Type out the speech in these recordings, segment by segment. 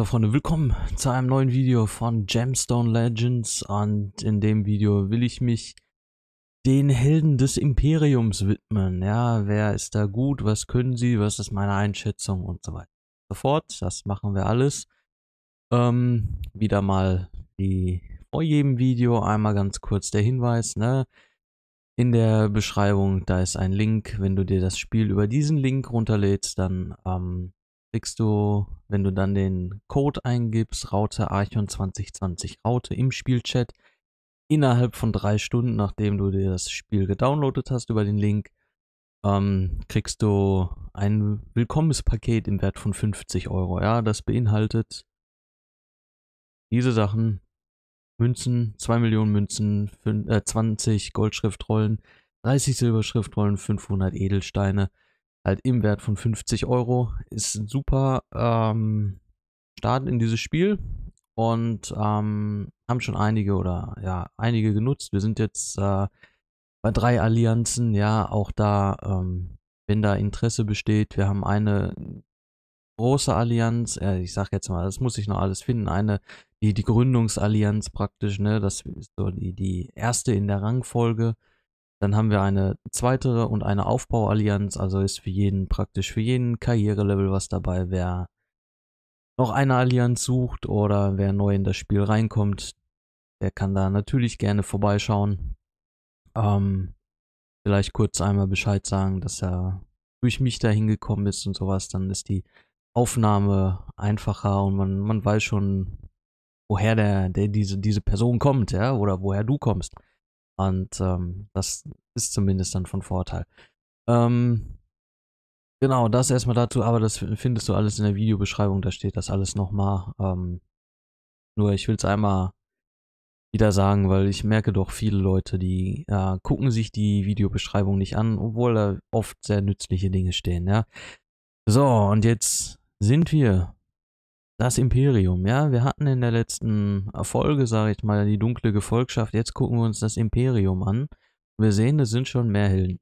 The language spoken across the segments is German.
So Freunde, willkommen zu einem neuen Video von Gemstone Legends und in dem Video will ich mich den Helden des Imperiums widmen. Ja, wer ist da gut, was können sie, was ist meine Einschätzung und so weiter. Sofort, das machen wir alles. Ähm, wieder mal wie vor jedem Video einmal ganz kurz der Hinweis, ne? In der Beschreibung, da ist ein Link. Wenn du dir das Spiel über diesen Link runterlädst, dann ähm, kriegst du, wenn du dann den Code eingibst, Raute Archon 2020 Raute im Spielchat, innerhalb von drei Stunden, nachdem du dir das Spiel gedownloadet hast über den Link, ähm, kriegst du ein Willkommenspaket im Wert von 50 Euro. Ja, das beinhaltet diese Sachen. Münzen, 2 Millionen Münzen, 5, äh, 20 Goldschriftrollen, 30 Silberschriftrollen, 500 Edelsteine, halt im Wert von 50 Euro. Ist ein super ähm, Start in dieses Spiel und ähm, haben schon einige oder ja, einige genutzt. Wir sind jetzt äh, bei drei Allianzen, ja, auch da, ähm, wenn da Interesse besteht. Wir haben eine große Allianz, äh, ich sag jetzt mal, das muss ich noch alles finden, eine, die, die Gründungsallianz praktisch, ne, das ist so die, die erste in der Rangfolge. Dann haben wir eine zweite und eine Aufbauallianz, also ist für jeden praktisch für jeden Karrierelevel was dabei. Wer noch eine Allianz sucht oder wer neu in das Spiel reinkommt, der kann da natürlich gerne vorbeischauen. Ähm, vielleicht kurz einmal Bescheid sagen, dass er durch mich da hingekommen ist und sowas, dann ist die Aufnahme einfacher und man, man weiß schon, woher der, der diese, diese Person kommt, ja, oder woher du kommst. Und ähm, das ist zumindest dann von Vorteil. Ähm, genau, das erstmal dazu, aber das findest du alles in der Videobeschreibung, da steht das alles nochmal. Ähm, nur ich will es einmal wieder sagen, weil ich merke doch viele Leute, die äh, gucken sich die Videobeschreibung nicht an, obwohl da oft sehr nützliche Dinge stehen, ja. So, und jetzt sind wir das Imperium, ja. Wir hatten in der letzten Folge, sage ich mal, die dunkle Gefolgschaft. Jetzt gucken wir uns das Imperium an. Wir sehen, es sind schon mehr Helden.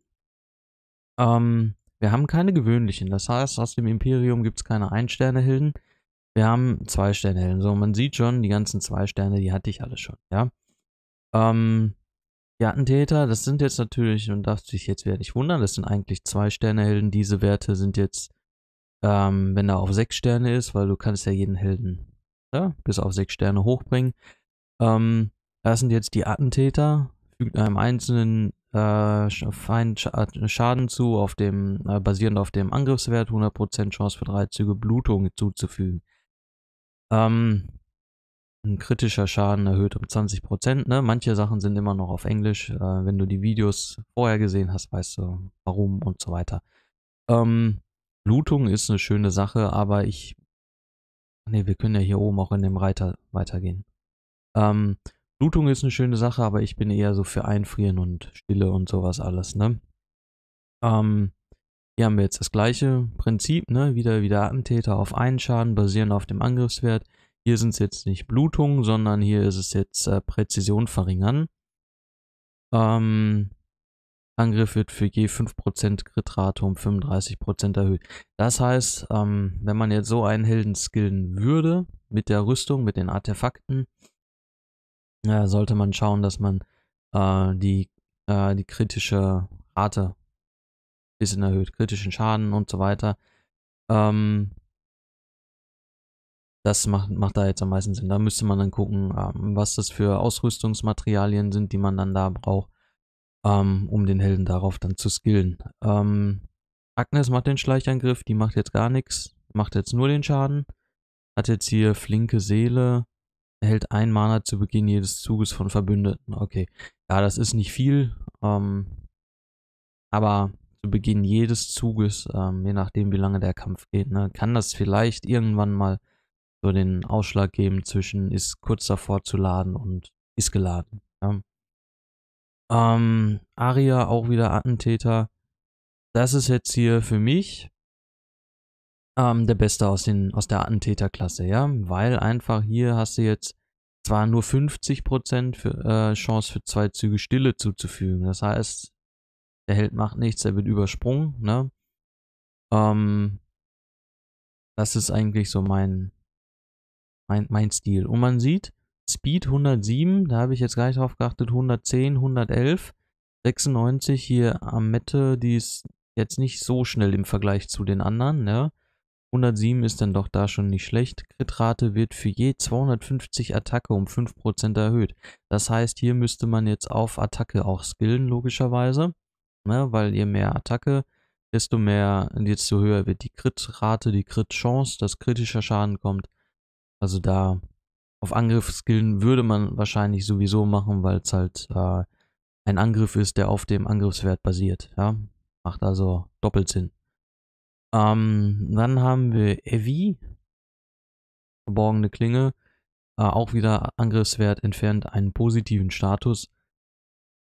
Ähm, wir haben keine gewöhnlichen. Das heißt, aus dem Imperium gibt es keine Ein-Sterne-Helden. Wir haben Zwei-Sterne-Helden. So, man sieht schon, die ganzen Zwei-Sterne, die hatte ich alle schon, ja. Ähm, die Attentäter, das sind jetzt natürlich, und darfst dich jetzt wieder nicht wundern, das sind eigentlich Zwei-Sterne-Helden. Diese Werte sind jetzt ähm, wenn er auf 6 Sterne ist, weil du kannst ja jeden Helden ja, ne, bis auf 6 Sterne hochbringen. Ähm, das sind jetzt die Attentäter, fügt einem einzelnen äh, Feind äh, Schaden zu, auf dem, äh, basierend auf dem Angriffswert, 100% Chance für 3 Züge Blutung zuzufügen. Ähm, ein kritischer Schaden erhöht um 20%. Ne? Manche Sachen sind immer noch auf Englisch. Äh, wenn du die Videos vorher gesehen hast, weißt du warum und so weiter. Ähm, Blutung ist eine schöne Sache, aber ich... Ne, wir können ja hier oben auch in dem Reiter weitergehen. Ähm, Blutung ist eine schöne Sache, aber ich bin eher so für Einfrieren und Stille und sowas alles, ne? Ähm, hier haben wir jetzt das gleiche Prinzip, ne? Wieder wieder Attentäter auf einen Schaden, basierend auf dem Angriffswert. Hier sind es jetzt nicht Blutung, sondern hier ist es jetzt äh, Präzision verringern. Ähm, Angriff wird für je 5% Crit-Rate um 35% erhöht. Das heißt, ähm, wenn man jetzt so einen Helden skillen würde, mit der Rüstung, mit den Artefakten, äh, sollte man schauen, dass man äh, die, äh, die kritische Rate ein bisschen erhöht, kritischen Schaden und so weiter. Ähm, das macht, macht da jetzt am meisten Sinn. Da müsste man dann gucken, ähm, was das für Ausrüstungsmaterialien sind, die man dann da braucht ähm, um den Helden darauf dann zu skillen. Ähm, Agnes macht den Schleichangriff, die macht jetzt gar nichts, macht jetzt nur den Schaden. Hat jetzt hier flinke Seele, erhält ein Mana zu Beginn jedes Zuges von Verbündeten. Okay, ja, das ist nicht viel, ähm, aber zu Beginn jedes Zuges, ähm, je nachdem wie lange der Kampf geht, ne, kann das vielleicht irgendwann mal so den Ausschlag geben zwischen ist kurz davor zu laden und ist geladen. Ja. Ähm, Aria auch wieder Attentäter. Das ist jetzt hier für mich ähm, der Beste aus, den, aus der Attentäterklasse, ja. Weil einfach hier hast du jetzt zwar nur 50% für, äh, Chance für zwei Züge Stille zuzufügen. Das heißt, der Held macht nichts, er wird übersprungen, ne? Ähm, das ist eigentlich so mein, mein, mein Stil. Und man sieht, Speed 107, da habe ich jetzt gar nicht drauf geachtet, 110, 111, 96 hier am Mette, die ist jetzt nicht so schnell im Vergleich zu den anderen, ne? 107 ist dann doch da schon nicht schlecht. Kritrate wird für je 250 Attacke um 5% erhöht. Das heißt, hier müsste man jetzt auf Attacke auch skillen, logischerweise. Ne? Weil je mehr Attacke, desto mehr, desto höher wird die Kritrate, die Crit-Chance, dass kritischer Schaden kommt. Also da auf Angriff würde man wahrscheinlich sowieso machen, weil es halt äh, ein Angriff ist, der auf dem Angriffswert basiert. Ja? Macht also doppelt Sinn. Ähm, dann haben wir Evi. Verborgene Klinge. Äh, auch wieder Angriffswert entfernt einen positiven Status.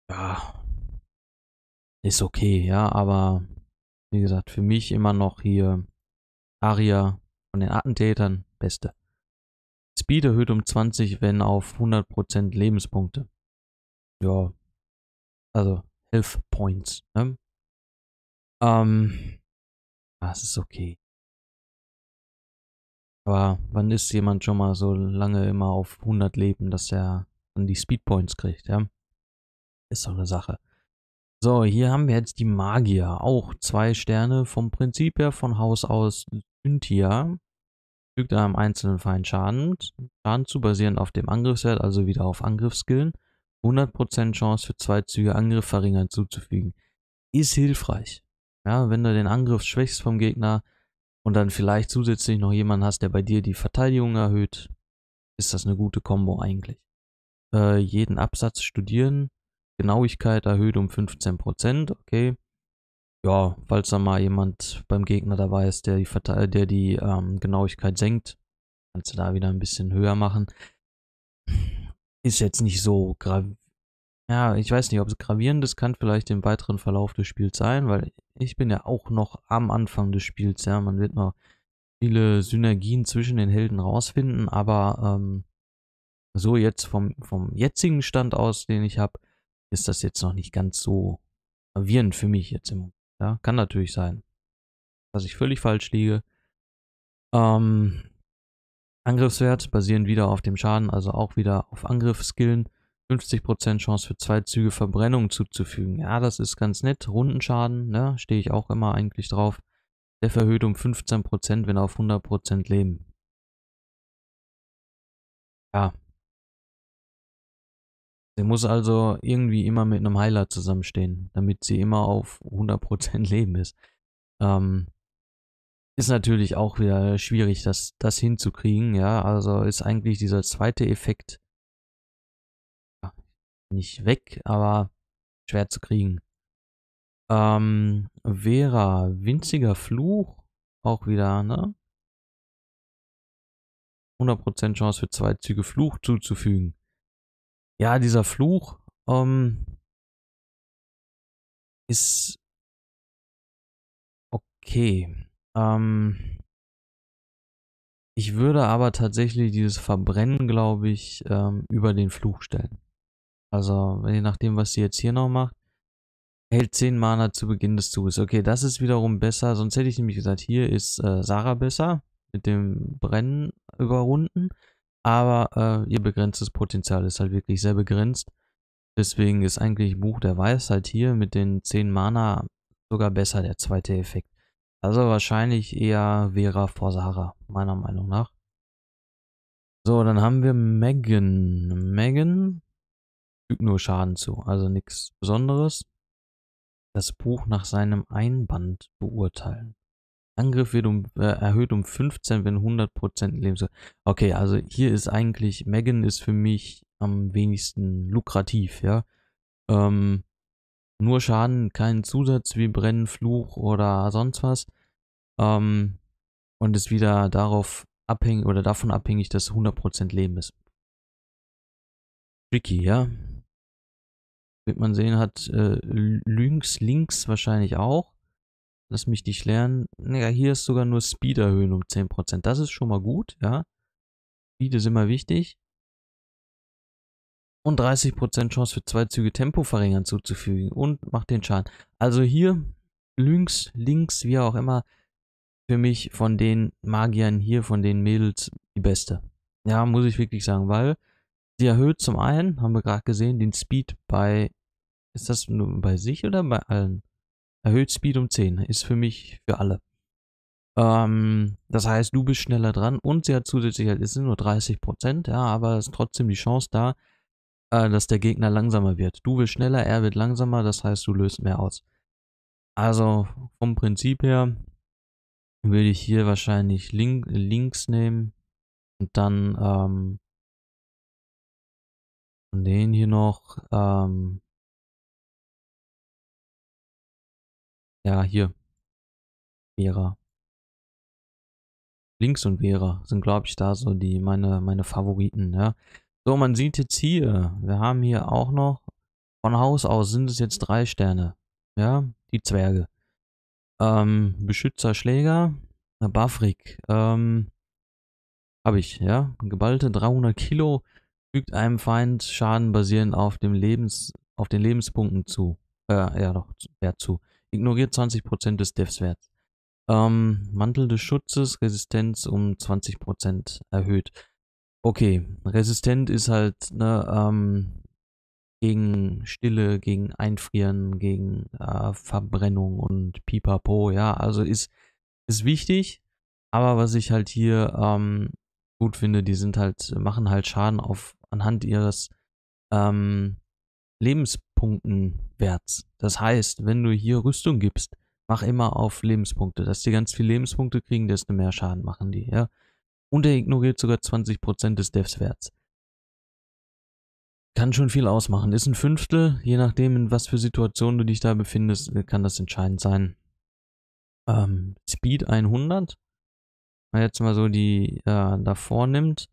Ja. Ist okay, ja, aber wie gesagt, für mich immer noch hier Aria von den Attentätern beste. Speed erhöht um 20, wenn auf 100% Lebenspunkte. Ja. Also Health Points. Ne? Ähm. Das ah, ist okay. Aber wann ist jemand schon mal so lange immer auf 100 Leben, dass er dann die Speed Points kriegt, ja? Ist so eine Sache. So, hier haben wir jetzt die Magier. Auch zwei Sterne vom Prinzip her von Haus aus Cynthia. Fügt einem einzelnen Feind Schaden, Schaden zu, basierend auf dem Angriffswert, also wieder auf Angriffskillen. 100% Chance für zwei Züge Angriff verringern zuzufügen. Ist hilfreich. Ja, wenn du den Angriff schwächst vom Gegner und dann vielleicht zusätzlich noch jemanden hast, der bei dir die Verteidigung erhöht, ist das eine gute Combo eigentlich. Äh, jeden Absatz studieren, Genauigkeit erhöht um 15%, okay ja, falls da mal jemand beim Gegner dabei ist, der die, der die ähm, Genauigkeit senkt, kannst du da wieder ein bisschen höher machen. Ist jetzt nicht so gravierend. Ja, ich weiß nicht, ob es gravierend ist, kann vielleicht im weiteren Verlauf des Spiels sein, weil ich bin ja auch noch am Anfang des Spiels, ja. Man wird noch viele Synergien zwischen den Helden rausfinden, aber ähm, so jetzt vom, vom jetzigen Stand aus, den ich habe, ist das jetzt noch nicht ganz so gravierend für mich jetzt im Moment. Ja, kann natürlich sein, dass ich völlig falsch liege. Ähm, Angriffswert basieren wieder auf dem Schaden, also auch wieder auf Angriffskillen. 50% Chance für zwei Züge Verbrennung zuzufügen. Ja, das ist ganz nett. Rundenschaden, ne, stehe ich auch immer eigentlich drauf. Der verhöht um 15%, wenn er auf 100% Leben. Sie muss also irgendwie immer mit einem Heiler zusammenstehen, damit sie immer auf 100% Leben ist. Ähm, ist natürlich auch wieder schwierig, das, das hinzukriegen, ja. Also ist eigentlich dieser zweite Effekt nicht weg, aber schwer zu kriegen. Ähm, Vera, winziger Fluch, auch wieder, ne? 100% Chance für zwei Züge Fluch zuzufügen ja, dieser Fluch ähm, ist okay. Ähm, ich würde aber tatsächlich dieses Verbrennen, glaube ich, ähm, über den Fluch stellen. Also, je nachdem, was sie jetzt hier noch macht, hält 10 Mana zu Beginn des Zuges. Okay, das ist wiederum besser. Sonst hätte ich nämlich gesagt, hier ist äh, Sarah besser mit dem Brennen überrunden aber äh, ihr begrenztes Potenzial ist halt wirklich sehr begrenzt. Deswegen ist eigentlich Buch der Weisheit hier mit den 10 Mana sogar besser, der zweite Effekt. Also wahrscheinlich eher Vera vor Sarah, meiner Meinung nach. So, dann haben wir Megan. Megan fügt nur Schaden zu, also nichts Besonderes. Das Buch nach seinem Einband beurteilen. Angriff wird um, äh, erhöht um 15, wenn 100% Leben. Okay, also hier ist eigentlich, Megan ist für mich am wenigsten lukrativ, ja. Ähm, nur Schaden, keinen Zusatz wie Brennen, Fluch oder sonst was. Ähm, und ist wieder darauf abhängig oder davon abhängig, dass 100% Leben ist. Tricky, ja. Wird man sehen, hat äh, Lynx, Links wahrscheinlich auch. Lass mich dich lernen. Naja, hier ist sogar nur Speed erhöhen um 10%. Das ist schon mal gut, ja. Speed ist immer wichtig. Und 30% Chance für zwei Züge Tempo verringern zuzufügen. Und macht den Schaden. Also hier links, links, wie auch immer, für mich von den Magiern hier, von den Mädels, die beste. Ja, muss ich wirklich sagen, weil sie erhöht zum einen, haben wir gerade gesehen, den Speed bei, ist das nur bei sich oder bei allen? Erhöht Speed um 10. Ist für mich, für alle. Ähm, das heißt, du bist schneller dran und sie hat zusätzlich, halt, es sind nur 30%, ja, aber es ist trotzdem die Chance da, äh, dass der Gegner langsamer wird. Du bist schneller, er wird langsamer, das heißt, du löst mehr aus. Also vom Prinzip her würde ich hier wahrscheinlich link, links nehmen und dann ähm, den hier noch ähm, Ja, hier. Vera. Links und Vera sind, glaube ich, da so die meine, meine Favoriten. Ja. Ne? So, man sieht jetzt hier, wir haben hier auch noch, von Haus aus sind es jetzt drei Sterne. Ja, die Zwerge. Ähm, Beschützer, Schläger, äh, Bafrik. Ähm, habe ich, ja. Geballte 300 Kilo fügt einem Feind Schaden basierend auf dem Lebens, auf den Lebenspunkten zu. Äh, ja doch, Wert zu. Ignoriert 20% des Devs-Werts. Ähm, Mantel des Schutzes, Resistenz um 20% erhöht. Okay, resistent ist halt ne, ähm, gegen Stille, gegen Einfrieren, gegen äh, Verbrennung und Pipapo, ja, also ist, ist wichtig, aber was ich halt hier ähm, gut finde, die sind halt, machen halt Schaden auf anhand ihres ähm, Lebens, Lebenspunkten wärts. Das heißt, wenn du hier Rüstung gibst, mach immer auf Lebenspunkte. Dass die ganz viele Lebenspunkte kriegen, desto mehr Schaden machen die, ja. Und er ignoriert sogar 20% des Devs-Werts. Kann schon viel ausmachen. Ist ein Fünftel, je nachdem, in was für Situation du dich da befindest, kann das entscheidend sein. Ähm, Speed 100. Wenn man jetzt mal so die äh, davor nimmt,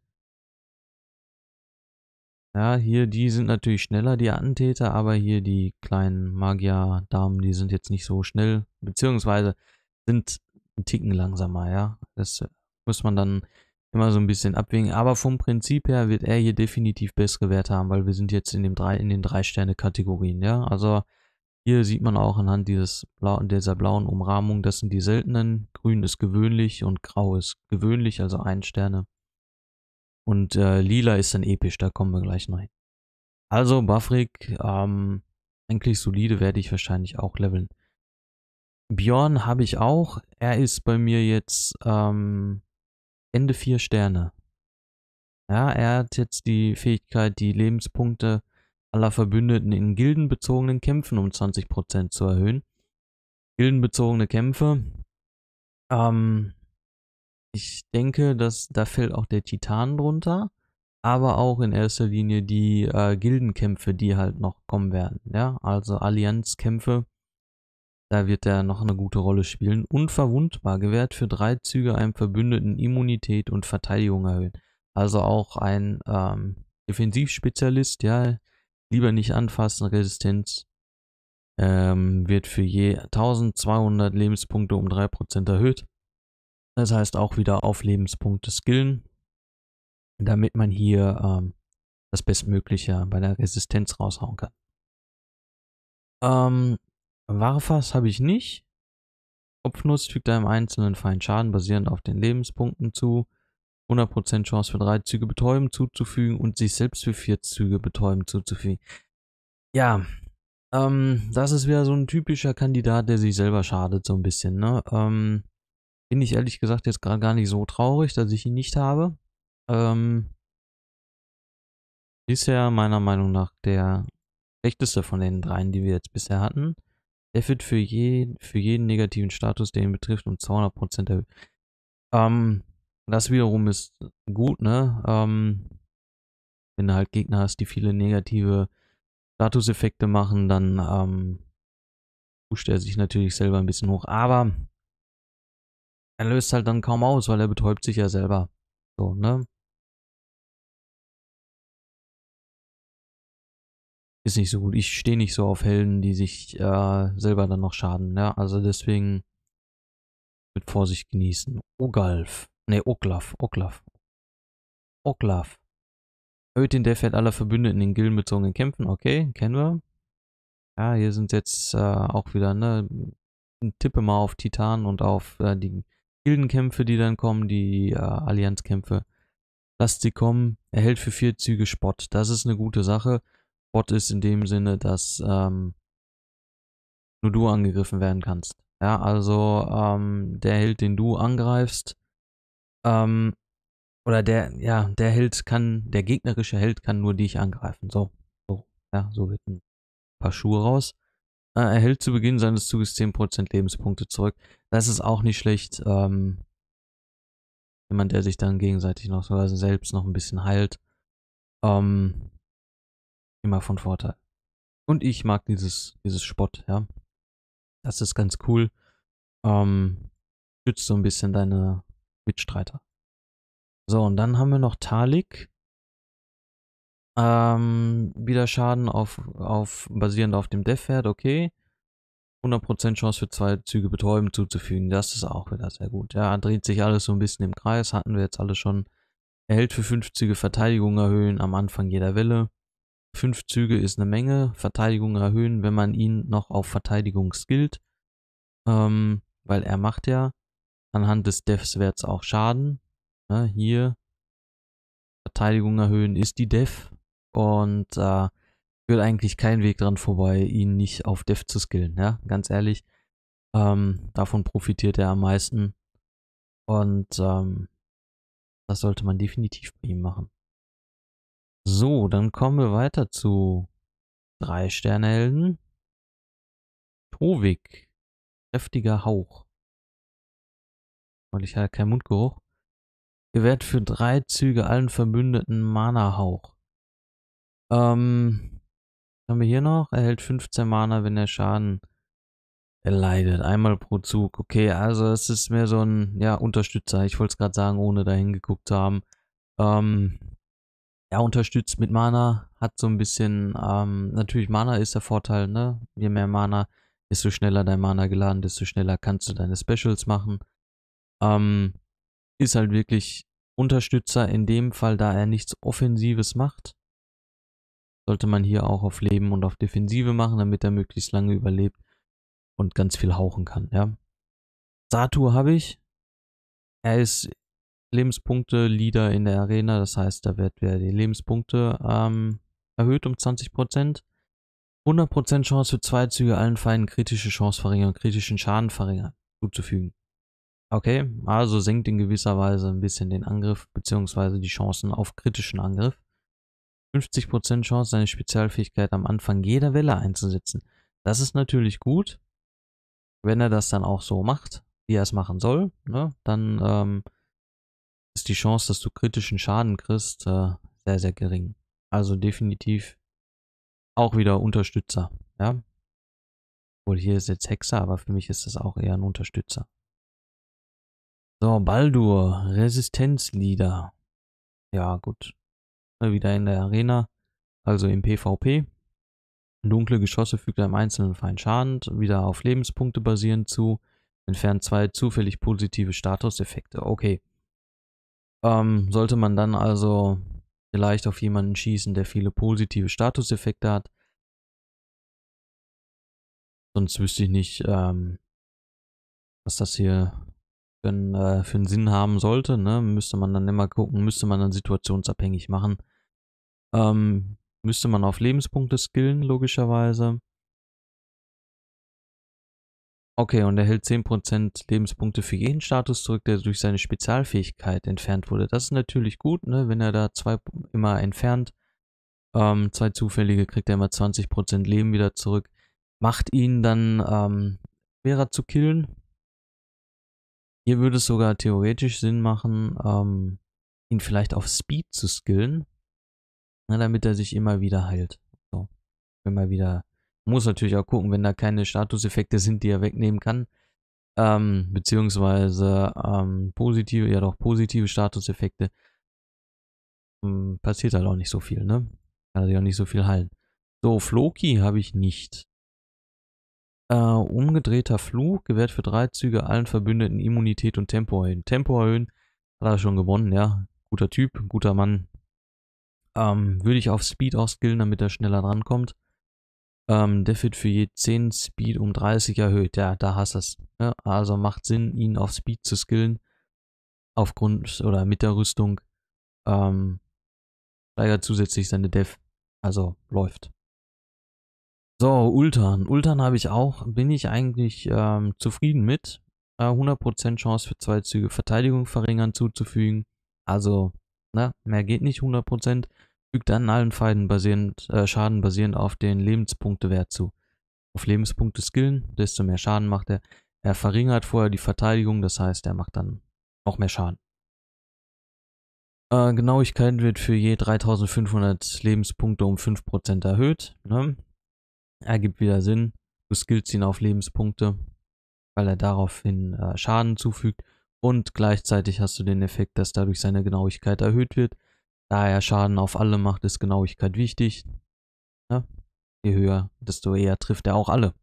ja, hier, die sind natürlich schneller, die Attentäter, aber hier die kleinen Magier-Damen, die sind jetzt nicht so schnell, beziehungsweise sind ein Ticken langsamer, ja. Das äh, muss man dann immer so ein bisschen abwägen. Aber vom Prinzip her wird er hier definitiv bessere Werte haben, weil wir sind jetzt in, dem drei, in den Drei-Sterne-Kategorien, ja. Also hier sieht man auch anhand dieses Blau, dieser blauen Umrahmung, das sind die seltenen, grün ist gewöhnlich und grau ist gewöhnlich, also ein Sterne. Und äh, lila ist dann episch, da kommen wir gleich noch hin. Also Buffrick, ähm, eigentlich solide werde ich wahrscheinlich auch leveln. Bjorn habe ich auch. Er ist bei mir jetzt ähm, Ende 4 Sterne. Ja, er hat jetzt die Fähigkeit, die Lebenspunkte aller Verbündeten in gildenbezogenen Kämpfen um 20% zu erhöhen. Gildenbezogene Kämpfe ähm, ich denke, dass da fällt auch der Titan drunter, aber auch in erster Linie die äh, Gildenkämpfe, die halt noch kommen werden. Ja, also Allianzkämpfe. Da wird er noch eine gute Rolle spielen. Unverwundbar gewährt für drei Züge einem Verbündeten Immunität und Verteidigung erhöhen. Also auch ein ähm, Defensivspezialist, ja, lieber nicht anfassen, Resistenz ähm, wird für je 1200 Lebenspunkte um 3% erhöht. Das heißt auch wieder auf Lebenspunkte skillen, damit man hier ähm, das Bestmögliche bei der Resistenz raushauen kann. Ähm, Warfas habe ich nicht. Kopfnuss fügt einem einzelnen Feind Schaden basierend auf den Lebenspunkten zu. 100% Chance für drei Züge betäuben zuzufügen und sich selbst für vier Züge betäuben zuzufügen. Ja, ähm, das ist wieder so ein typischer Kandidat, der sich selber schadet so ein bisschen. Ne? Ähm, bin ich ehrlich gesagt jetzt gerade gar nicht so traurig, dass ich ihn nicht habe. Ähm, bisher meiner Meinung nach der schlechteste von den dreien, die wir jetzt bisher hatten. Der wird für, je, für jeden negativen Status, der ihn betrifft, um 200% erhöht. Ähm, das wiederum ist gut, ne? Ähm, wenn du halt Gegner hast, die viele negative Statuseffekte machen, dann ähm, pusht er sich natürlich selber ein bisschen hoch. Aber er löst halt dann kaum aus, weil er betäubt sich ja selber. So, ne? Ist nicht so gut. Ich stehe nicht so auf Helden, die sich äh, selber dann noch schaden. Ne? Also deswegen mit Vorsicht genießen. Ogalf. Ne, Oglaf. Oglaf. Oglaf. Erhöht den Deathhead aller Verbündeten in gildenbezogenen Kämpfen. Okay, kennen wir. Ja, hier sind jetzt äh, auch wieder, ne? Tippe mal auf Titan und auf äh, die Gildenkämpfe, die dann kommen, die äh, Allianzkämpfe. Lasst sie kommen, erhält für vier Züge Spott. Das ist eine gute Sache. Spott ist in dem Sinne, dass ähm, nur du angegriffen werden kannst. Ja, also ähm, der Held, den du angreifst, ähm, oder der, ja, der Held kann, der gegnerische Held kann nur dich angreifen. So, so, ja, so wird ein paar Schuhe raus. Äh, er hält zu Beginn seines Zuges 10% Lebenspunkte zurück. Das ist auch nicht schlecht. Ähm, jemand, der sich dann gegenseitig noch also selbst noch ein bisschen heilt. Ähm, immer von Vorteil. Und ich mag dieses, dieses Spott, ja. Das ist ganz cool. Ähm, schützt so ein bisschen deine Mitstreiter. So, und dann haben wir noch Talik. Ähm, wieder Schaden auf, auf, basierend auf dem Death-Wert, okay. 100% Chance für zwei Züge betäuben zuzufügen. Das ist auch wieder sehr gut. Ja, dreht sich alles so ein bisschen im Kreis, hatten wir jetzt alle schon. Erhält für 5 Züge Verteidigung erhöhen am Anfang jeder Welle. 5 Züge ist eine Menge. Verteidigung erhöhen, wenn man ihn noch auf Verteidigung skillt. Ähm, weil er macht ja anhand des Defs-Werts auch Schaden. Ja, ne, hier Verteidigung erhöhen ist die Def. Und äh, führt eigentlich kein Weg dran vorbei, ihn nicht auf Dev zu skillen, ja, ganz ehrlich. Ähm, davon profitiert er am meisten. Und ähm, das sollte man definitiv bei ihm machen. So, dann kommen wir weiter zu drei Sternehelden. Tovik. Kräftiger Hauch. Weil ich hatte keinen Mundgeruch. Gewährt für drei Züge allen Verbündeten Mana-Hauch. Ähm, was haben wir hier noch? Erhält 15 Mana, wenn er Schaden erleidet. Einmal pro Zug. Okay, also es ist mehr so ein ja, Unterstützer. Ich wollte es gerade sagen, ohne dahin geguckt zu haben. Ähm, er unterstützt mit Mana, hat so ein bisschen, ähm, natürlich Mana ist der Vorteil, ne? Je mehr Mana, desto schneller dein Mana geladen, desto schneller kannst du deine Specials machen. Ähm, ist halt wirklich Unterstützer in dem Fall, da er nichts Offensives macht sollte man hier auch auf Leben und auf Defensive machen, damit er möglichst lange überlebt und ganz viel hauchen kann, ja. Satu habe ich. Er ist Lebenspunkte-Leader in der Arena, das heißt, da wird wieder die Lebenspunkte ähm, erhöht um 20%. 100% Chance für zwei Züge allen Feinden, kritische Chance verringern, kritischen Schaden verringern, zuzufügen. Okay, also senkt in gewisser Weise ein bisschen den Angriff beziehungsweise die Chancen auf kritischen Angriff. 50% Chance, seine Spezialfähigkeit am Anfang jeder Welle einzusetzen. Das ist natürlich gut, wenn er das dann auch so macht, wie er es machen soll. Ne? Dann ähm, ist die Chance, dass du kritischen Schaden kriegst, äh, sehr, sehr gering. Also definitiv auch wieder Unterstützer. Ja? Obwohl hier ist jetzt Hexer, aber für mich ist das auch eher ein Unterstützer. So, Baldur, Resistenzlieder. Ja, gut. Ne, wieder in der Arena, also im PvP. Dunkle Geschosse fügt einem einzelnen Feind Schaden, wieder auf Lebenspunkte basierend zu, entfernt zwei zufällig positive Statuseffekte. Okay. Ähm, sollte man dann also vielleicht auf jemanden schießen, der viele positive Statuseffekte hat. Sonst wüsste ich nicht, ähm, was das hier für einen, äh, für einen Sinn haben sollte. Ne? Müsste man dann immer gucken, müsste man dann situationsabhängig machen. Ähm, müsste man auf Lebenspunkte skillen, logischerweise. Okay, und er hält 10% Lebenspunkte für jeden Status zurück, der durch seine Spezialfähigkeit entfernt wurde. Das ist natürlich gut, ne? wenn er da zwei immer entfernt. Ähm, zwei zufällige kriegt er immer 20% Leben wieder zurück. Macht ihn dann ähm, schwerer zu killen, hier würde es sogar theoretisch Sinn machen, ähm, ihn vielleicht auf Speed zu skillen, na, ne, damit er sich immer wieder heilt. So. Immer wieder. Muss natürlich auch gucken, wenn da keine Statuseffekte sind, die er wegnehmen kann. Ähm, beziehungsweise ähm, positive, ja doch positive Statuseffekte. Ähm, passiert halt auch nicht so viel, ne? Kann er sich auch nicht so viel heilen. So, Floki habe ich nicht. Äh, umgedrehter Fluch gewährt für drei Züge allen Verbündeten Immunität und Tempo erhöhen. Tempo erhöhen hat er schon gewonnen, ja. Guter Typ, guter Mann. Ähm, würde ich auf Speed auskillen, damit er schneller drankommt. Ähm, der für je 10 Speed um 30 erhöht. Ja, da hast es. Ja, ne? also macht Sinn, ihn auf Speed zu skillen. Aufgrund oder mit der Rüstung. Ähm, steigert zusätzlich seine Def. Also läuft. So, Ultan. Ultan habe ich auch. Bin ich eigentlich ähm, zufrieden mit. Äh, 100% Chance für zwei Züge Verteidigung verringern zuzufügen. Also, ne, mehr geht nicht 100%. Fügt dann allen Feinden basierend, äh, Schaden basierend auf den Lebenspunktewert zu. Auf Lebenspunkte skillen, desto mehr Schaden macht er. Er verringert vorher die Verteidigung, das heißt, er macht dann auch mehr Schaden. Äh, Genauigkeit wird für je 3500 Lebenspunkte um 5% erhöht. Ne? Ergibt wieder Sinn. Du skillst ihn auf Lebenspunkte, weil er daraufhin äh, Schaden zufügt. Und gleichzeitig hast du den Effekt, dass dadurch seine Genauigkeit erhöht wird. Da er Schaden auf alle macht, ist Genauigkeit wichtig. Ja? Ne? Je höher, desto eher trifft er auch alle.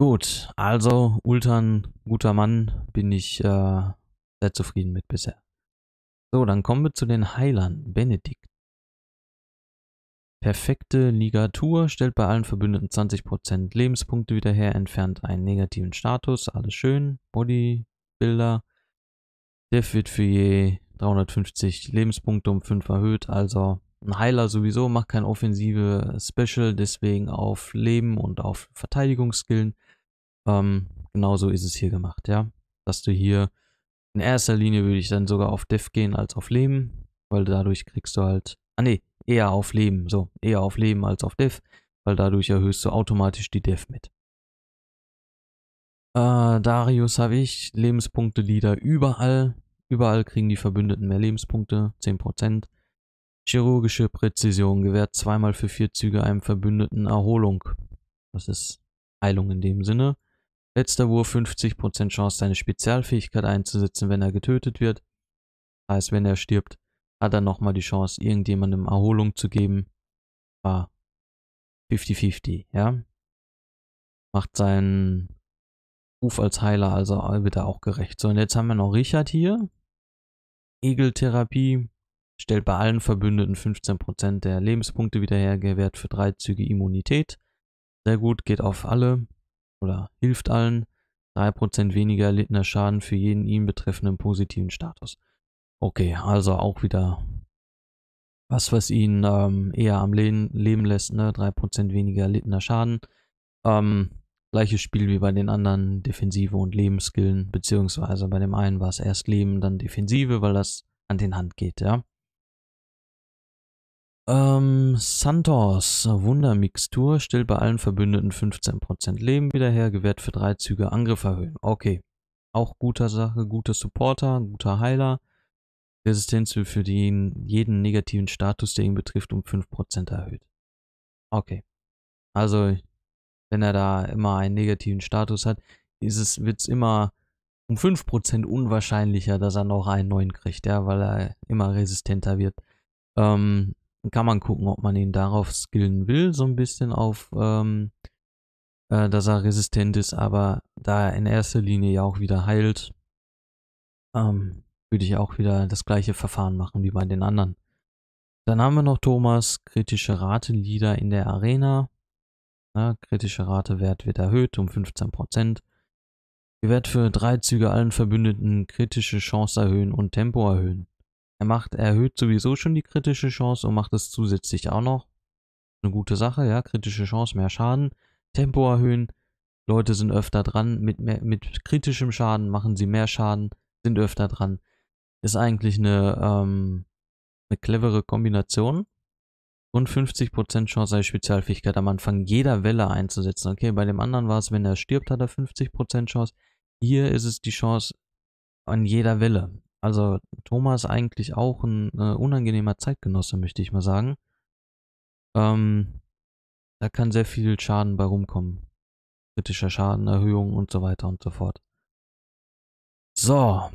Gut, also Ultan, guter Mann, bin ich äh, sehr zufrieden mit bisher. So, dann kommen wir zu den Heilern. Benedikt perfekte Ligatur, stellt bei allen Verbündeten 20% Lebenspunkte wieder her, entfernt einen negativen Status, alles schön, Bodybuilder. Def wird für je 350 Lebenspunkte um 5 erhöht, also ein Heiler sowieso, macht kein offensive Special, deswegen auf Leben und auf Verteidigungsskillen. Ähm, genauso ist es hier gemacht, ja. Dass du hier in erster Linie würde ich dann sogar auf Def gehen als auf Leben, weil dadurch kriegst du halt. Ah nee, eher auf Leben, so, eher auf Leben als auf Dev, weil dadurch erhöhst du automatisch die Dev mit. Äh, Darius habe ich, Lebenspunkte Lieder überall, überall kriegen die Verbündeten mehr Lebenspunkte, 10%. Chirurgische Präzision gewährt zweimal für vier Züge einem Verbündeten Erholung. Das ist Heilung in dem Sinne. Letzter Wurf 50% Chance, seine Spezialfähigkeit einzusetzen, wenn er getötet wird. Das heißt, wenn er stirbt, hat er nochmal die Chance, irgendjemandem Erholung zu geben. War 50-50, ja. Macht seinen Ruf als Heiler also wird er auch gerecht. So, und jetzt haben wir noch Richard hier. Egeltherapie stellt bei allen Verbündeten 15% der Lebenspunkte wieder her, gewährt für drei Züge Immunität. Sehr gut, geht auf alle oder hilft allen. 3% weniger erlittener Schaden für jeden ihn betreffenden positiven Status. Okay, also auch wieder was, was ihn ähm, eher am Leben, leben lässt, ne? 3% weniger erlittener Schaden. Ähm, gleiches Spiel wie bei den anderen, Defensive und Lebenskillen, beziehungsweise bei dem einen war es erst Leben, dann Defensive, weil das an den Hand geht, ja. Ähm, Santos, Wundermixtur, stellt bei allen Verbündeten 15% Leben wieder her, gewährt für drei Züge Angriff erhöhen. Okay, auch guter Sache, guter Supporter, guter Heiler. Resistenz wird für den, jeden negativen Status, der ihn betrifft, um 5% erhöht. Okay. Also, wenn er da immer einen negativen Status hat, ist es, wird es immer um 5% unwahrscheinlicher, dass er noch einen neuen kriegt, ja, weil er immer resistenter wird. Ähm, kann man gucken, ob man ihn darauf skillen will, so ein bisschen auf, ähm, äh, dass er resistent ist, aber da er in erster Linie ja auch wieder heilt, ähm, würde ich auch wieder das gleiche Verfahren machen wie bei den anderen. Dann haben wir noch Thomas, kritische Rate Leader in der Arena. Ja, kritische Ratewert wird erhöht um 15%. Gewährt für drei Züge allen Verbündeten kritische Chance erhöhen und Tempo erhöhen. Er macht, er erhöht sowieso schon die kritische Chance und macht es zusätzlich auch noch. Eine gute Sache, ja, kritische Chance, mehr Schaden, Tempo erhöhen, Leute sind öfter dran, mit, mehr, mit kritischem Schaden machen sie mehr Schaden, sind öfter dran ist eigentlich eine, ähm, eine clevere Kombination. Und 50% Chance, seine Spezialfähigkeit am Anfang jeder Welle einzusetzen. Okay, bei dem anderen war es, wenn er stirbt, hat er 50% Chance. Hier ist es die Chance an jeder Welle. Also Thomas eigentlich auch ein äh, unangenehmer Zeitgenosse, möchte ich mal sagen. Ähm, da kann sehr viel Schaden bei rumkommen. Kritischer Schaden, Erhöhung und so weiter und so fort. So,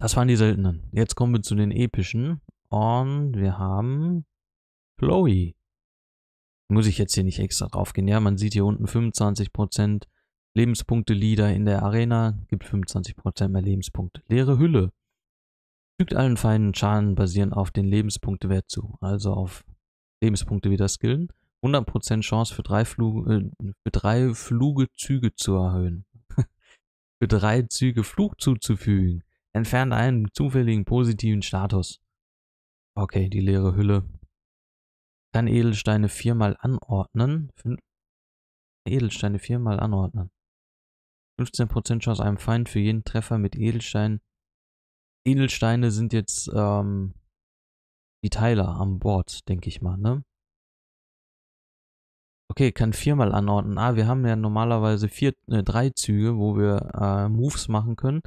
das waren die seltenen. Jetzt kommen wir zu den epischen. Und wir haben Chloe. Muss ich jetzt hier nicht extra drauf gehen. Ja, man sieht hier unten 25% Lebenspunkte Leader in der Arena. Gibt 25% mehr Lebenspunkte. Leere Hülle. Fügt allen feinen Schaden basierend auf den Lebenspunktewert zu. Also auf Lebenspunkte wieder skillen. 100% Chance für drei, Flug, äh, für drei Fluge Züge zu erhöhen. für drei Züge Flug zuzufügen. Entfernt einen zufälligen positiven Status. Okay, die leere Hülle. Kann Edelsteine viermal anordnen. Fünf Edelsteine viermal anordnen. 15% Chance einem Feind für jeden Treffer mit Edelstein. Edelsteine sind jetzt ähm, die Teile am Board, denke ich mal, ne? Okay, kann viermal anordnen. Ah, wir haben ja normalerweise vier, äh, drei Züge, wo wir äh, Moves machen können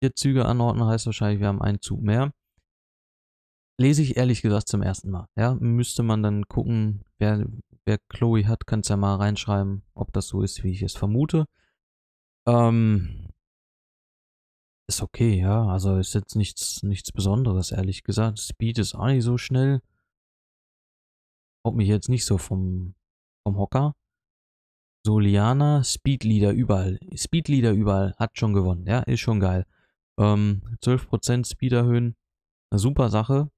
vier Züge anordnen, heißt wahrscheinlich, wir haben einen Zug mehr. Lese ich ehrlich gesagt zum ersten Mal. Ja, müsste man dann gucken, wer, wer Chloe hat, kann es ja mal reinschreiben, ob das so ist, wie ich es vermute. Ähm, ist okay, ja. Also ist jetzt nichts, nichts Besonderes, ehrlich gesagt. Speed ist auch nicht so schnell. Haut mich jetzt nicht so vom, vom Hocker. Soliana, Speedleader überall. Speedleader überall hat schon gewonnen, ja, ist schon geil. Ähm, 12% Speed erhöhen. Eine super Sache.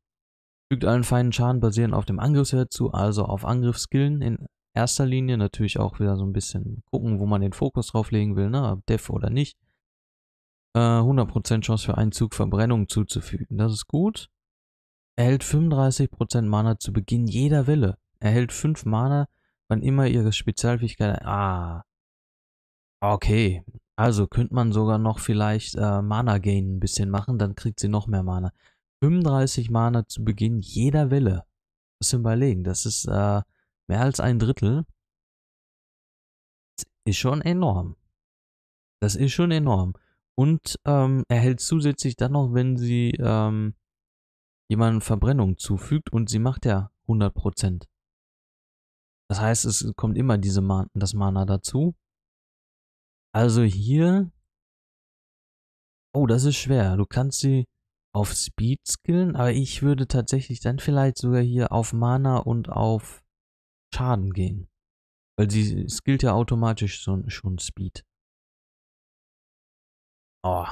Fügt allen feinen Schaden basierend auf dem Angriffswert zu, also auf Angriffskillen in erster Linie. Natürlich auch wieder so ein bisschen gucken, wo man den Fokus drauf legen will, ne? ob Def oder nicht. Äh, 100% Chance für einen Zug Verbrennung zuzufügen. Das ist gut. Erhält 35% Mana zu Beginn jeder Welle. Erhält 5 Mana, wann immer ihre Spezialfähigkeit. Ah. Okay, also könnte man sogar noch vielleicht äh, Mana-Gain ein bisschen machen, dann kriegt sie noch mehr Mana. 35 Mana zu Beginn jeder Welle. Das sind überlegen, das ist äh, mehr als ein Drittel. Das ist schon enorm. Das ist schon enorm. Und ähm, erhält zusätzlich dann noch, wenn sie ähm, jemanden Verbrennung zufügt und sie macht ja 100%. Das heißt, es kommt immer diese Man das Mana dazu. Also hier. Oh, das ist schwer. Du kannst sie auf Speed skillen, aber ich würde tatsächlich dann vielleicht sogar hier auf Mana und auf Schaden gehen. Weil sie skillt ja automatisch so, schon Speed. Oh.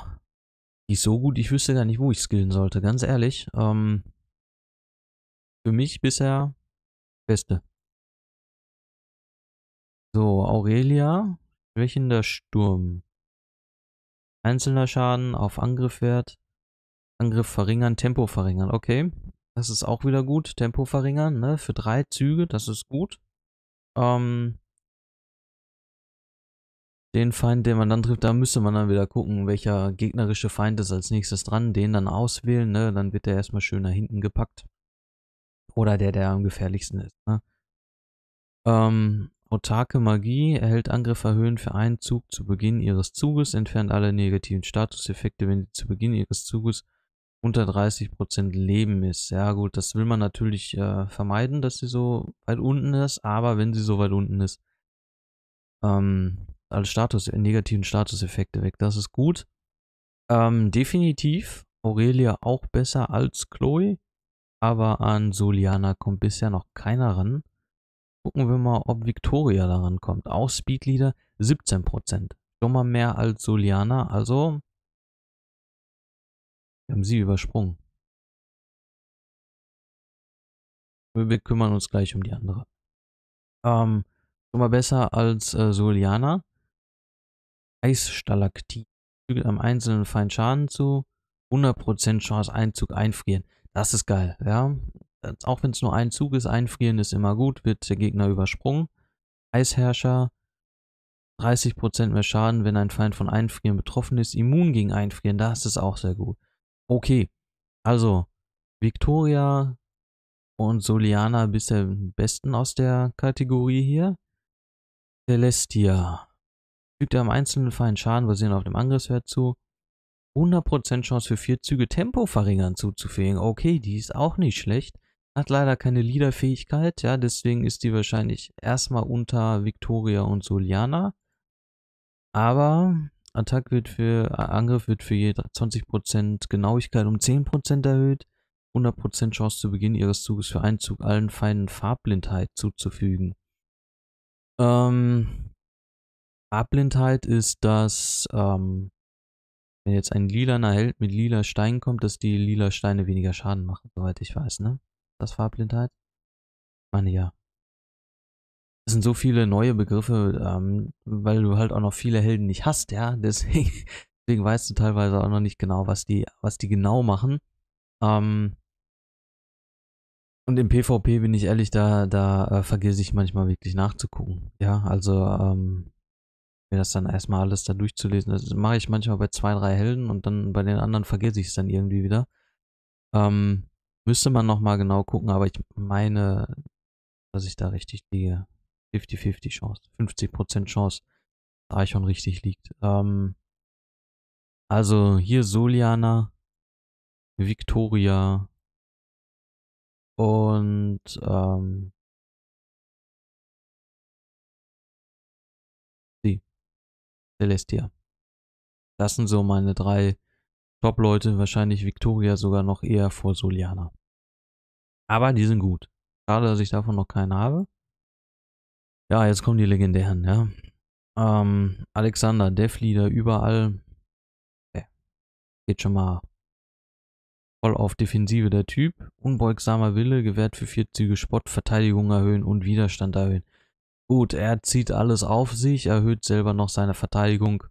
Die ist so gut, ich wüsste gar nicht, wo ich skillen sollte, ganz ehrlich. Ähm, für mich bisher beste. So, Aurelia Schwächender Sturm. Einzelner Schaden auf Angriff Wert. Angriff verringern, Tempo verringern. Okay, das ist auch wieder gut. Tempo verringern, ne? Für drei Züge, das ist gut. Ähm, den Feind, den man dann trifft, da müsste man dann wieder gucken, welcher gegnerische Feind ist als nächstes dran. Den dann auswählen, ne? Dann wird der erstmal schön nach hinten gepackt. Oder der, der am gefährlichsten ist, ne? Ähm, Autarke Magie erhält Angriff erhöhen für einen Zug zu Beginn ihres Zuges, entfernt alle negativen Statuseffekte, wenn sie zu Beginn ihres Zuges unter 30% Leben ist. Ja gut, das will man natürlich äh, vermeiden, dass sie so weit unten ist, aber wenn sie so weit unten ist, ähm, alle Status, äh, negativen Statuseffekte weg. Das ist gut. Ähm, definitiv Aurelia auch besser als Chloe, aber an Soliana kommt bisher noch keiner ran. Gucken wir mal, ob Victoria daran kommt. Auch Speedleader 17%. Schon mal mehr als Juliana, also wir haben sie übersprungen. Wir kümmern uns gleich um die andere. Ähm, schon mal besser als äh, Soliana. Eisstalaktit fügt am einzelnen Feind Schaden zu. 100% Chance Einzug einfrieren. Das ist geil, ja. Äh, auch wenn es nur ein Zug ist, einfrieren ist immer gut, wird der Gegner übersprungen. Eisherrscher, 30% mehr Schaden, wenn ein Feind von Einfrieren betroffen ist, immun gegen Einfrieren, das ist auch sehr gut. Okay, also Victoria und Soliana bisher besten aus der Kategorie hier. Celestia fügt am einzelnen Feind Schaden basierend auf dem Angriffswert zu. 100% Chance für vier Züge Tempo verringern zuzufügen. Okay, die ist auch nicht schlecht. Hat leider keine Leaderfähigkeit, ja, deswegen ist die wahrscheinlich erstmal unter Victoria und Soliana. Aber Attack wird für, Angriff wird für jede 20% Genauigkeit um 10% erhöht. 100% Chance zu Beginn ihres Zuges für einen Zug allen Feinden Farbblindheit zuzufügen. Ähm, Farbblindheit ist, dass ähm, wenn jetzt ein lilaner Held mit lila Steinen kommt, dass die lila Steine weniger Schaden machen, soweit ich weiß, ne? das Farbenblindheit? Ich meine ja. Es sind so viele neue Begriffe, ähm, weil du halt auch noch viele Helden nicht hast, ja. Deswegen, deswegen weißt du teilweise auch noch nicht genau, was die, was die genau machen. Ähm, und im PvP bin ich ehrlich, da, da äh, vergesse ich manchmal wirklich nachzugucken. Ja, also ähm, mir das dann erstmal alles da durchzulesen. Das mache ich manchmal bei zwei, drei Helden und dann bei den anderen vergesse ich es dann irgendwie wieder. Ähm, Müsste man nochmal genau gucken, aber ich meine, dass ich da richtig liege. 50-50 Chance. 50% Chance, dass schon richtig liegt. Ähm, also hier Soliana, Victoria und ähm, sie, Celestia. Das sind so meine drei Top-Leute, wahrscheinlich Victoria sogar noch eher vor Soliana. Aber die sind gut. Schade, dass ich davon noch keinen habe. Ja, jetzt kommen die legendären, ja. Ähm, Alexander, Deathleader, überall. Okay. Geht schon mal voll auf Defensive der Typ. Unbeugsamer Wille, gewährt für vier Züge Spott, Verteidigung erhöhen und Widerstand erhöhen. Gut, er zieht alles auf sich, erhöht selber noch seine Verteidigung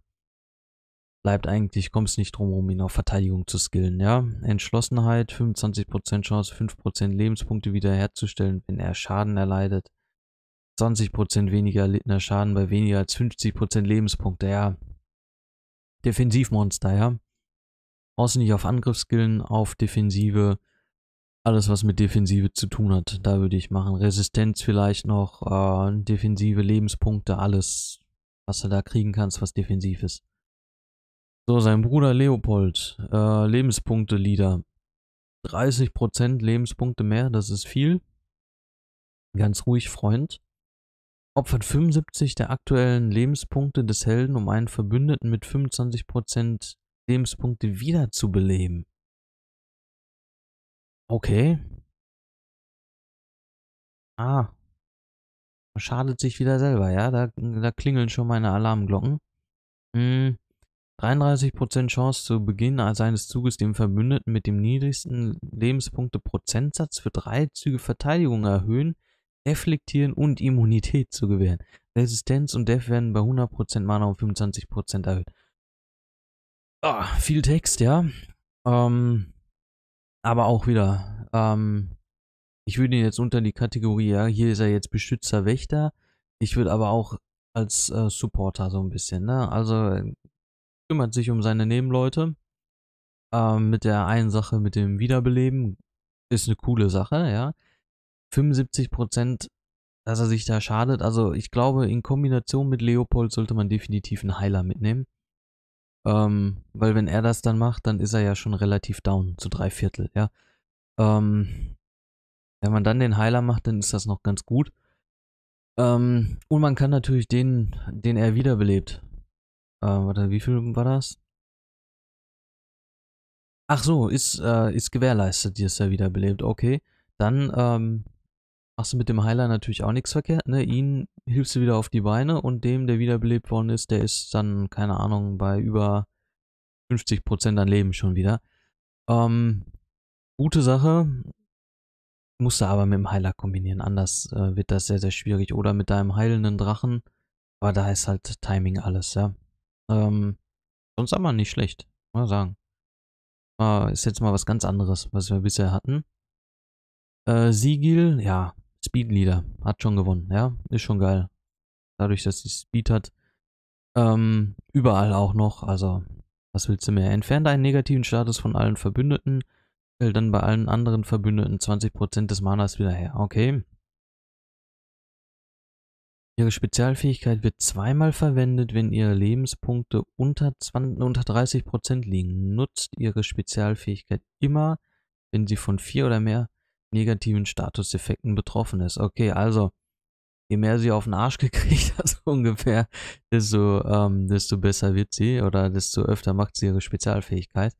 bleibt eigentlich, kommst nicht drum rum, ihn auf Verteidigung zu skillen, ja. Entschlossenheit, 25% Chance, 5% Lebenspunkte wiederherzustellen, wenn er Schaden erleidet. 20% weniger erlittener Schaden bei weniger als 50% Lebenspunkte, ja. Defensivmonster, ja. Außer nicht auf Angriffskillen, auf Defensive, alles was mit Defensive zu tun hat, da würde ich machen. Resistenz vielleicht noch, äh, defensive Lebenspunkte, alles, was du da kriegen kannst, was defensiv ist. So, sein Bruder Leopold, äh, Lebenspunkte-Lieder. 30% Lebenspunkte mehr, das ist viel. Ganz ruhig, Freund. Opfert 75 der aktuellen Lebenspunkte des Helden, um einen Verbündeten mit 25% Lebenspunkte wiederzubeleben. Okay. Ah. Schadet sich wieder selber, ja? Da, da klingeln schon meine Alarmglocken. Hm. 33% Chance zu Beginn seines Zuges dem Verbündeten mit dem niedrigsten Lebenspunkte-Prozentsatz für drei Züge Verteidigung erhöhen, deflektieren und Immunität zu gewähren. Resistenz und Def werden bei 100% Mana um 25% erhöht. Ah, viel Text, ja. Ähm, aber auch wieder. Ähm, ich würde ihn jetzt unter die Kategorie, ja, hier ist er jetzt Beschützer, Wächter. Ich würde aber auch als äh, Supporter so ein bisschen, ne? Also kümmert sich um seine Nebenleute. Ähm, mit der einen Sache, mit dem Wiederbeleben, ist eine coole Sache, ja. 75 Prozent, dass er sich da schadet. Also ich glaube, in Kombination mit Leopold sollte man definitiv einen Heiler mitnehmen. Ähm, weil wenn er das dann macht, dann ist er ja schon relativ down, zu drei Viertel, ja. Ähm, wenn man dann den Heiler macht, dann ist das noch ganz gut. Ähm, und man kann natürlich den, den er wiederbelebt, äh, warte, wie viel war das? Ach so, ist, äh, ist gewährleistet, die ist ja wiederbelebt. Okay, dann ähm, machst du mit dem Heiler natürlich auch nichts verkehrt. Ne? Ihn hilfst du wieder auf die Beine und dem, der wiederbelebt worden ist, der ist dann, keine Ahnung, bei über 50% an Leben schon wieder. Ähm, gute Sache. Musst du aber mit dem Heiler kombinieren, anders äh, wird das sehr, sehr schwierig. Oder mit deinem heilenden Drachen. Aber da ist halt Timing alles, ja. Ähm, sonst aber nicht schlecht, mal sagen. Äh, ist jetzt mal was ganz anderes, was wir bisher hatten. Äh, Sigil, ja, Speedleader, hat schon gewonnen, ja, ist schon geil. Dadurch, dass sie Speed hat, ähm, überall auch noch, also, was willst du mehr? Entfernt einen negativen Status von allen Verbündeten, stellt dann bei allen anderen Verbündeten 20% des Manas wieder her, okay. Ihre Spezialfähigkeit wird zweimal verwendet, wenn Ihre Lebenspunkte unter, 20, unter 30% liegen. Nutzt Ihre Spezialfähigkeit immer, wenn sie von vier oder mehr negativen Statuseffekten betroffen ist. Okay, also je mehr sie auf den Arsch gekriegt hat, ungefähr, desto, ähm, desto besser wird sie oder desto öfter macht sie ihre Spezialfähigkeit.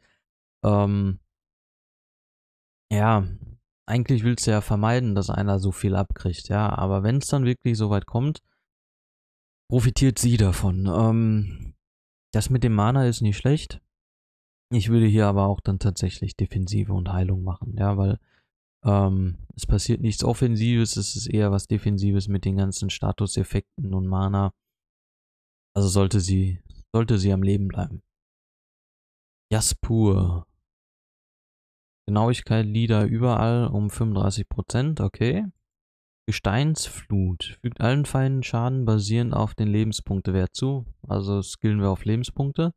Ähm, ja, eigentlich willst du ja vermeiden, dass einer so viel abkriegt, ja. Aber wenn es dann wirklich so weit kommt, profitiert sie davon. Ähm, das mit dem Mana ist nicht schlecht. Ich würde hier aber auch dann tatsächlich Defensive und Heilung machen, ja, weil ähm, es passiert nichts Offensives, es ist eher was Defensives mit den ganzen Statuseffekten und Mana. Also sollte sie, sollte sie am Leben bleiben. Jaspur. Genauigkeit Lieder überall um 35%, okay. Gesteinsflut fügt allen Feinden Schaden basierend auf den Lebenspunktewert zu. Also skillen wir auf Lebenspunkte.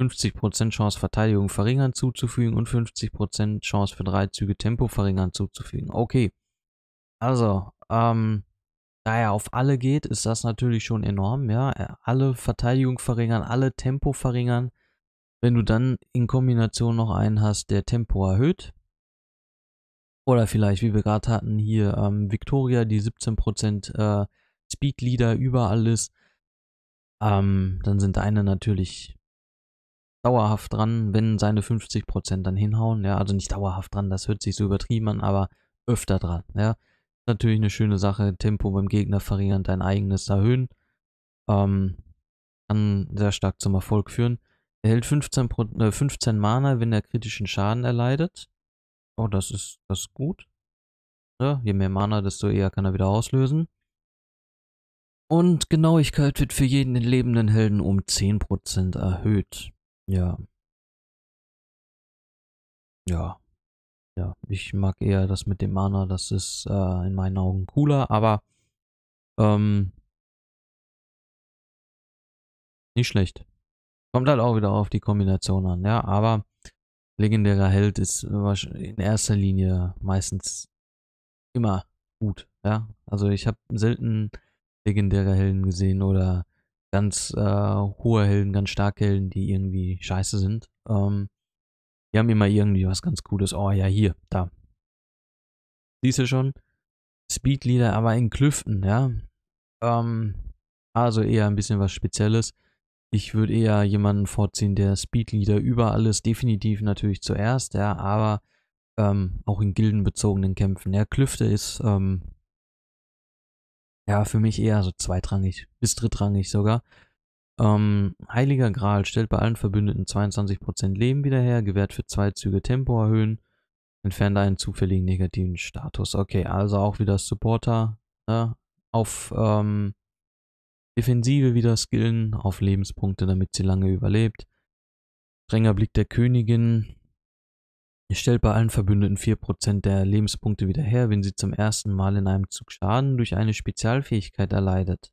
50% Chance Verteidigung verringern zuzufügen und 50% Chance für drei Züge Tempo verringern zuzufügen. Okay. Also, ähm, da er auf alle geht, ist das natürlich schon enorm, ja. Alle Verteidigung verringern, alle Tempo verringern. Wenn du dann in Kombination noch einen hast, der Tempo erhöht, oder vielleicht, wie wir gerade hatten, hier ähm, Victoria, die 17% äh, Speedleader überall ist, ähm, dann sind deine natürlich dauerhaft dran, wenn seine 50% dann hinhauen. Ja, also nicht dauerhaft dran, das hört sich so übertrieben an, aber öfter dran. Ja, natürlich eine schöne Sache. Tempo beim Gegner verringern, dein eigenes erhöhen. Ähm, kann sehr stark zum Erfolg führen. Er hält 15, Pro, äh, 15 Mana, wenn er kritischen Schaden erleidet. Oh, das ist das ist gut. Ja, je mehr Mana, desto eher kann er wieder auslösen. Und Genauigkeit wird für jeden lebenden Helden um 10% erhöht. Ja. Ja. Ja, ich mag eher das mit dem Mana, das ist äh, in meinen Augen cooler, aber ähm, nicht schlecht. Kommt halt auch wieder auf die Kombination an, ja. Aber legendärer Held ist äh, in erster Linie meistens immer gut, ja. Also ich habe selten legendäre Helden gesehen oder ganz äh, hohe Helden, ganz starke Helden, die irgendwie scheiße sind. Ähm, die haben immer irgendwie was ganz Cooles. Oh ja, hier, da. Siehst du schon? Speedleader, aber in Klüften, ja. Ähm, also eher ein bisschen was Spezielles. Ich würde eher jemanden vorziehen, der Speedleader über alles, definitiv natürlich zuerst, ja, aber ähm, auch in gildenbezogenen Kämpfen. Der ja, Klüfte ist ähm, ja für mich eher so zweitrangig, bis drittrangig sogar. Ähm, Heiliger Gral stellt bei allen Verbündeten 22% Leben wieder her, gewährt für zwei Züge Tempo erhöhen, entfernt einen zufälligen negativen Status. Okay, also auch wieder Supporter ne? auf ähm, Defensive wieder skillen auf Lebenspunkte, damit sie lange überlebt. Strenger Blick der Königin. Ihr stellt bei allen Verbündeten 4% der Lebenspunkte wieder her, wenn sie zum ersten Mal in einem Zug Schaden durch eine Spezialfähigkeit erleidet.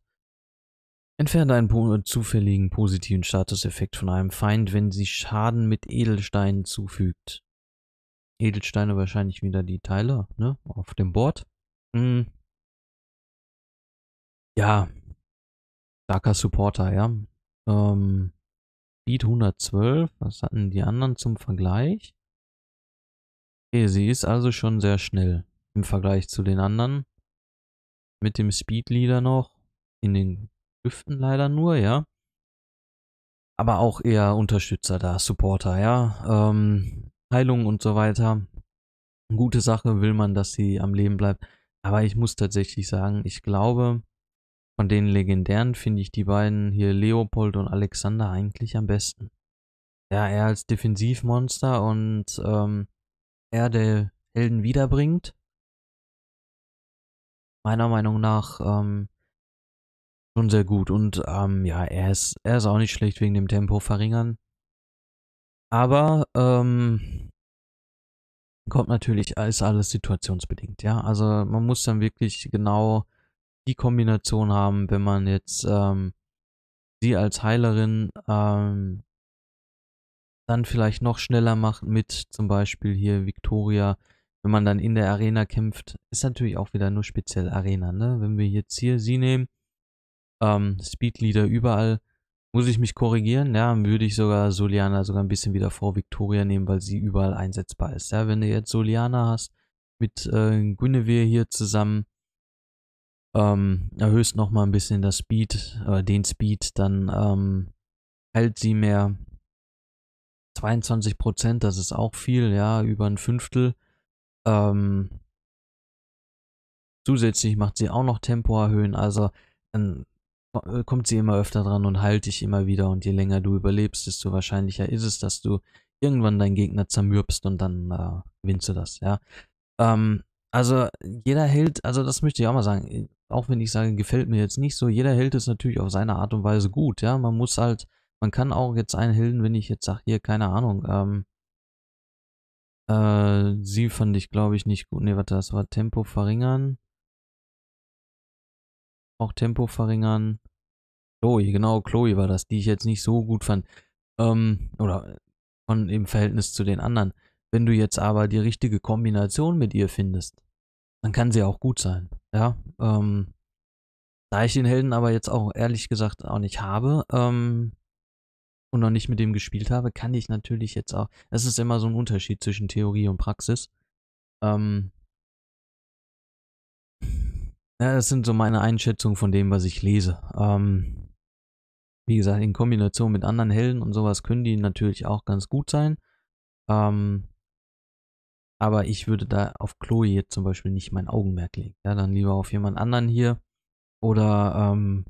Entfernt einen po zufälligen positiven Statuseffekt von einem Feind, wenn sie Schaden mit Edelsteinen zufügt. Edelsteine wahrscheinlich wieder die Teile, ne? Auf dem Board. Hm. Ja, Starker Supporter, ja. Ähm, Beat 112, was hatten die anderen zum Vergleich? Okay, sie ist also schon sehr schnell im Vergleich zu den anderen. Mit dem Speed Leader noch. In den Lüften leider nur, ja. Aber auch eher Unterstützer da, Supporter, ja. Ähm, Heilung und so weiter. Gute Sache will man, dass sie am Leben bleibt. Aber ich muss tatsächlich sagen, ich glaube, von den legendären finde ich die beiden hier Leopold und Alexander eigentlich am besten. Ja, er als Defensivmonster und ähm, er der Helden wiederbringt. Meiner Meinung nach ähm, schon sehr gut. Und ähm, ja, er ist, er ist auch nicht schlecht wegen dem Tempo verringern. Aber ähm, kommt natürlich, ist alles situationsbedingt, ja. Also man muss dann wirklich genau die Kombination haben, wenn man jetzt ähm, sie als Heilerin ähm, dann vielleicht noch schneller macht mit zum Beispiel hier Victoria, wenn man dann in der Arena kämpft, ist natürlich auch wieder nur speziell Arena, ne? Wenn wir jetzt hier sie nehmen, ähm, Speedleader überall, muss ich mich korrigieren, ja, würde ich sogar Soliana sogar ein bisschen wieder vor Victoria nehmen, weil sie überall einsetzbar ist. Ja, wenn du jetzt Soliana hast mit äh, Guinevere hier zusammen, ähm, erhöhst nochmal ein bisschen das Speed, äh, den Speed, dann ähm, hält sie mehr 22 Prozent, das ist auch viel, ja, über ein Fünftel. Ähm, zusätzlich macht sie auch noch Tempo erhöhen, also dann äh, kommt sie immer öfter dran und heilt dich immer wieder und je länger du überlebst, desto wahrscheinlicher ist es, dass du irgendwann deinen Gegner zermürbst und dann äh, gewinnst du das, ja. Ähm, also jeder Held, also das möchte ich auch mal sagen, auch wenn ich sage, gefällt mir jetzt nicht so, jeder Held ist natürlich auf seine Art und Weise gut, ja. Man muss halt, man kann auch jetzt einen Helden, wenn ich jetzt sage, hier, keine Ahnung, ähm, äh, sie fand ich, glaube ich, nicht gut. Ne, warte, das war Tempo verringern. Auch Tempo verringern. Chloe, genau, Chloe war das, die ich jetzt nicht so gut fand. Ähm, oder von im Verhältnis zu den anderen. Wenn du jetzt aber die richtige Kombination mit ihr findest, dann kann sie auch gut sein. Ja, ähm, da ich den Helden aber jetzt auch ehrlich gesagt auch nicht habe ähm, und noch nicht mit dem gespielt habe, kann ich natürlich jetzt auch. Es ist immer so ein Unterschied zwischen Theorie und Praxis. Ähm, ja, das sind so meine Einschätzungen von dem, was ich lese. Ähm, wie gesagt, in Kombination mit anderen Helden und sowas können die natürlich auch ganz gut sein. Ähm, aber ich würde da auf Chloe jetzt zum Beispiel nicht mein Augenmerk legen. Ja, dann lieber auf jemand anderen hier. Oder, ähm,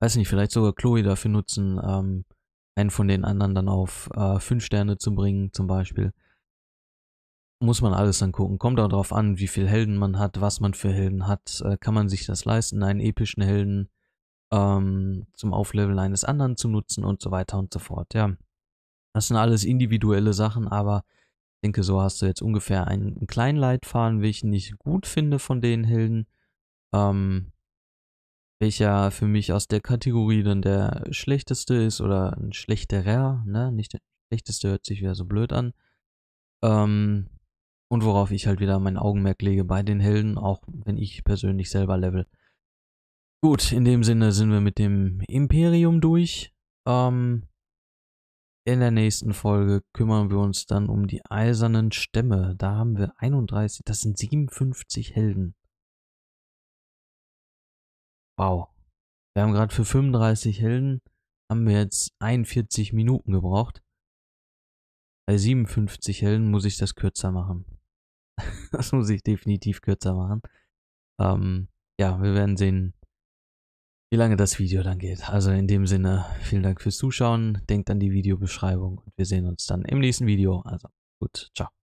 weiß nicht, vielleicht sogar Chloe dafür nutzen, ähm, einen von den anderen dann auf äh, fünf Sterne zu bringen, zum Beispiel. Muss man alles dann gucken. Kommt auch darauf an, wie viele Helden man hat, was man für Helden hat. Äh, kann man sich das leisten, einen epischen Helden ähm, zum Aufleveln eines anderen zu nutzen und so weiter und so fort. Ja, das sind alles individuelle Sachen, aber ich denke, so hast du jetzt ungefähr einen, einen kleinen Leitfaden, welchen ich gut finde von den Helden. Ähm, welcher für mich aus der Kategorie dann der schlechteste ist oder ein schlechterer, ne? Nicht der schlechteste hört sich wieder so blöd an. Ähm, und worauf ich halt wieder mein Augenmerk lege bei den Helden, auch wenn ich persönlich selber level. Gut, in dem Sinne sind wir mit dem Imperium durch. Ähm, in der nächsten Folge kümmern wir uns dann um die eisernen Stämme. Da haben wir 31, das sind 57 Helden. Wow. Wir haben gerade für 35 Helden, haben wir jetzt 41 Minuten gebraucht. Bei 57 Helden muss ich das kürzer machen. das muss ich definitiv kürzer machen. Ähm, ja, wir werden sehen, wie lange das Video dann geht. Also in dem Sinne, vielen Dank fürs Zuschauen. Denkt an die Videobeschreibung und wir sehen uns dann im nächsten Video. Also gut, ciao.